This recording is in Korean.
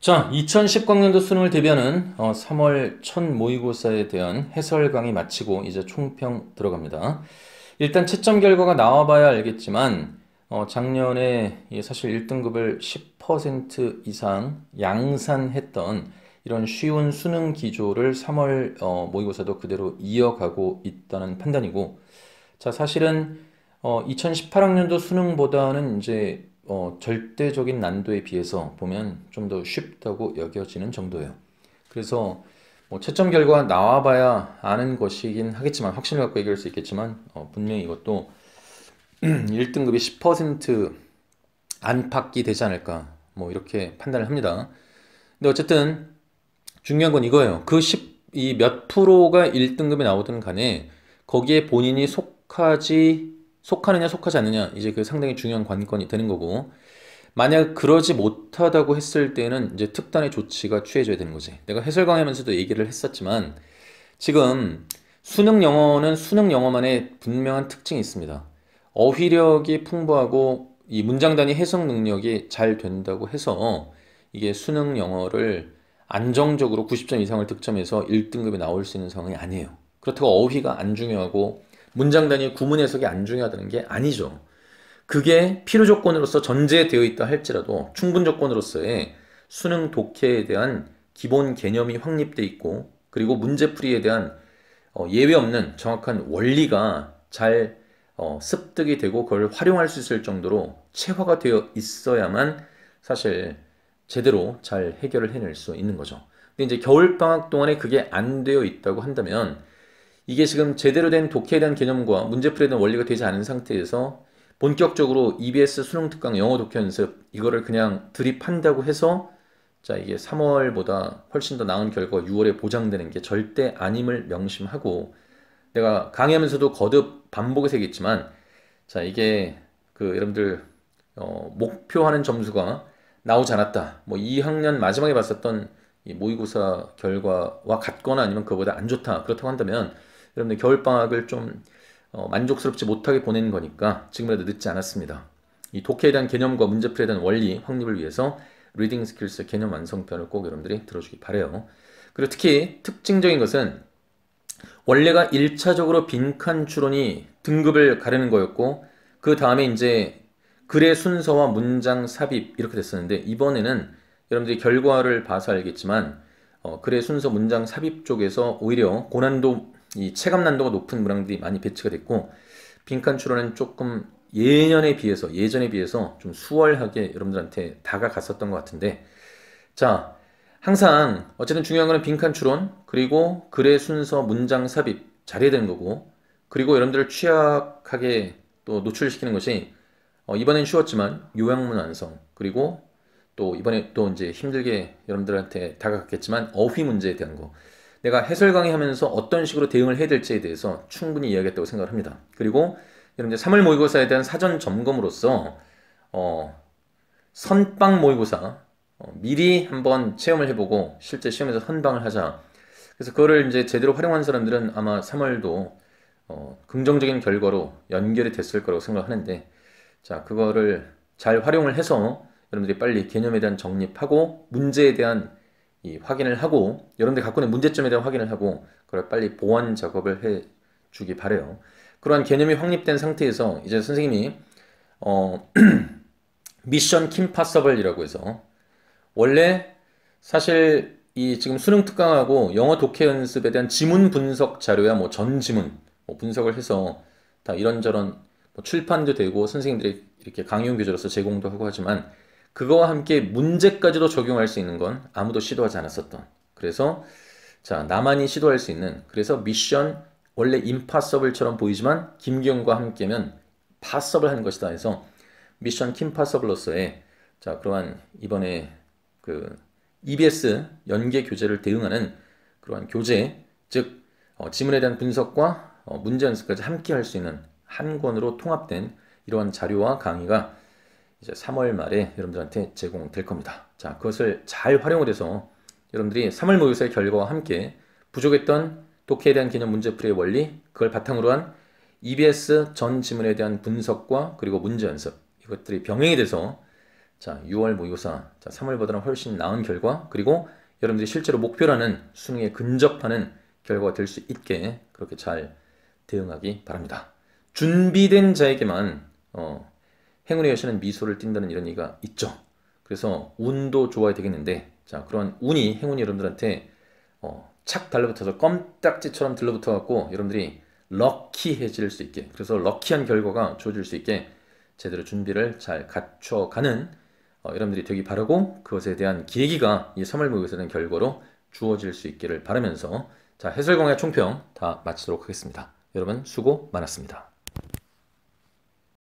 자, 2010학년도 수능을 대비하는 3월 어, 첫 모의고사에 대한 해설 강의 마치고 이제 총평 들어갑니다. 일단 채점 결과가 나와봐야 알겠지만 어, 작년에 사실 1등급을 10% 이상 양산했던 이런 쉬운 수능 기조를 3월 어, 모의고사도 그대로 이어가고 있다는 판단이고 자 사실은 2018학년도 수능보다는 이제 어, 절대적인 난도에 비해서 보면 좀 더 쉽다고 여겨지는 정도예요. 그래서 뭐 채점 결과 나와봐야 아는 것이긴 하겠지만 확신을 갖고 얘기할 수 있겠지만 어, 분명히 이것도 1등급이 10% 안팎이 되지 않을까 뭐 이렇게 판단을 합니다. 근데 어쨌든 중요한 건 이거예요. 그 10, 이 몇 프로가 1등급에 나오든 간에 거기에 본인이 속하지 속하느냐 속하지 않느냐 이제 그 상당히 중요한 관건이 되는 거고 만약 그러지 못하다고 했을 때는 이제 특단의 조치가 취해져야 되는 거지. 내가 해설 강의하면서도 얘기를 했었지만 지금 수능 영어는 수능 영어만의 분명한 특징이 있습니다. 어휘력이 풍부하고 이 문장 단위 해석 능력이 잘 된다고 해서 이게 수능 영어를 안정적으로 90점 이상을 득점해서 1등급에 나올 수 있는 상황이 아니에요. 그렇다고 어휘가 안 중요하고 문장 단위 구문 해석이 안 중요하다는 게 아니죠. 그게 필요 조건으로서 전제되어 있다 할지라도 충분 조건으로서의 수능 독해에 대한 기본 개념이 확립돼 있고 그리고 문제풀이에 대한 어, 예외 없는 정확한 원리가 잘 어, 습득이 되고 그걸 활용할 수 있을 정도로 체화가 되어 있어야만 사실 제대로 잘 해결을 해낼 수 있는 거죠. 근데 이제 겨울방학 동안에 그게 안 되어 있다고 한다면 이게 지금 제대로 된 독해에 대한 개념과 문제풀이에 대한 원리가 되지 않은 상태에서 본격적으로 EBS 수능 특강 영어 독해 연습 이거를 그냥 드립한다고 해서 자 이게 3월보다 훨씬 더 나은 결과가 6월에 보장되는 게 절대 아님을 명심하고 내가 강의하면서도 거듭 반복해서 얘기했지만 자 이게 그 여러분들 어, 목표하는 점수가 나오지 않았다 뭐 2학년 마지막에 봤었던 이 모의고사 결과와 같거나 아니면 그보다안 좋다 그렇다고 한다면 여러분들 겨울방학을 좀 어, 만족스럽지 못하게 보낸 거니까 지금이라도 늦지 않았습니다. 이 독해에 대한 개념과 문제풀이에 대한 원리 확립을 위해서 리딩 스킬스 개념 완성편을 꼭 여러분들이 들어주기 바래요. 그리고 특히 특징적인 것은 원래가 1차적으로 빈칸 추론이 등급을 가르는 거였고 그 다음에 이제 글의 순서와 문장 삽입 이렇게 됐었는데 이번에는 여러분들이 결과를 봐서 알겠지만 어, 글의 순서 문장 삽입 쪽에서 오히려 고난도 이 체감 난도가 높은 문항들이 많이 배치가 됐고 빈칸 추론은 조금 예년에 비해서 예전에 비해서 좀 수월하게 여러분들한테 다가갔었던 것 같은데 자 항상 어쨌든 중요한 거는 빈칸 추론 그리고 글의 순서 문장 삽입 잘해야 되는 거고 그리고 여러분들을 취약하게 또 노출시키는 것이 어, 이번엔 쉬웠지만 요양문 완성 그리고 또 이번에 또 이제 힘들게 여러분들한테 다가갔겠지만 어휘 문제에 대한 거 내가 해설 강의하면서 어떤 식으로 대응을 해야 될지에 대해서 충분히 이야기했다고 생각 합니다. 그리고 여러분 들 3월 모의고사에 대한 사전 점검으로서 어, 선빵 모의고사 어, 미리 한번 체험을 해보고 실제 시험에서 선방을 하자. 그래서 그거를 이제 제대로 활용한 사람들은 아마 3월도 어, 긍정적인 결과로 연결이 됐을 거라고 생각하는데 자 그거를 잘 활용을 해서 여러분들이 빨리 개념에 대한 정립하고 문제에 대한 이 확인을 하고 여러분들 갖고 있는 문제점에 대한 확인을 하고 그걸 빨리 보완 작업을 해 주기 바래요. 그러한 개념이 확립된 상태에서 이제 선생님이 어 미션 킴파서블이라고 해서 원래 사실 이 지금 수능 특강하고 영어 독해 연습에 대한 지문 분석 자료야 뭐 전 지문 뭐 분석을 해서 다 이런저런 뭐 출판도 되고 선생님들이 이렇게 강의용 교재로서 제공도 하고 하지만 그거와 함께 문제까지도 적용할 수 있는 건 아무도 시도하지 않았었던 그래서 자 나만이 시도할 수 있는 그래서 미션 원래 임파서블처럼 보이지만 김경과 함께면 파서블한 것이다 해서 미션 킴파서블로서의 자 그러한 이번에 그 EBS 연계 교재를 대응하는 그러한 교재 즉 어, 지문에 대한 분석과 어, 문제 연습까지 함께 할 수 있는 한 권으로 통합된 이러한 자료와 강의가 이제 3월 말에 여러분들한테 제공될 겁니다. 자, 그것을 잘 활용을 해서 여러분들이 3월 모의사의 결과와 함께 부족했던 독해에 대한 개념 문제풀이의 원리, 그걸 바탕으로 한 EBS 전 지문에 대한 분석과 그리고 문제 연습 이것들이 병행이 돼서 자 6월 모의고사 자 3월보다는 훨씬 나은 결과 그리고 여러분들이 실제로 목표라는 수능에 근접하는 결과가 될 수 있게 그렇게 잘 대응하기 바랍니다. 준비된 자에게만 어, 행운의 여신은 미소를 띈다는 이런 얘기가 있죠. 그래서 운도 좋아야 되겠는데 자 그런 운이 행운이 여러분들한테 어, 착 달라붙어서 껌딱지처럼 들러붙어갖고 여러분들이 럭키해질 수 있게 그래서 럭키한 결과가 주어질 수 있게 제대로 준비를 잘 갖춰가는 어, 여러분들이 되기 바라고 그것에 대한 계기가이 3월 모의고사 는 결과로 주어질 수 있기를 바라면서 자 해설공약 총평 다 마치도록 하겠습니다. 여러분 수고 많았습니다.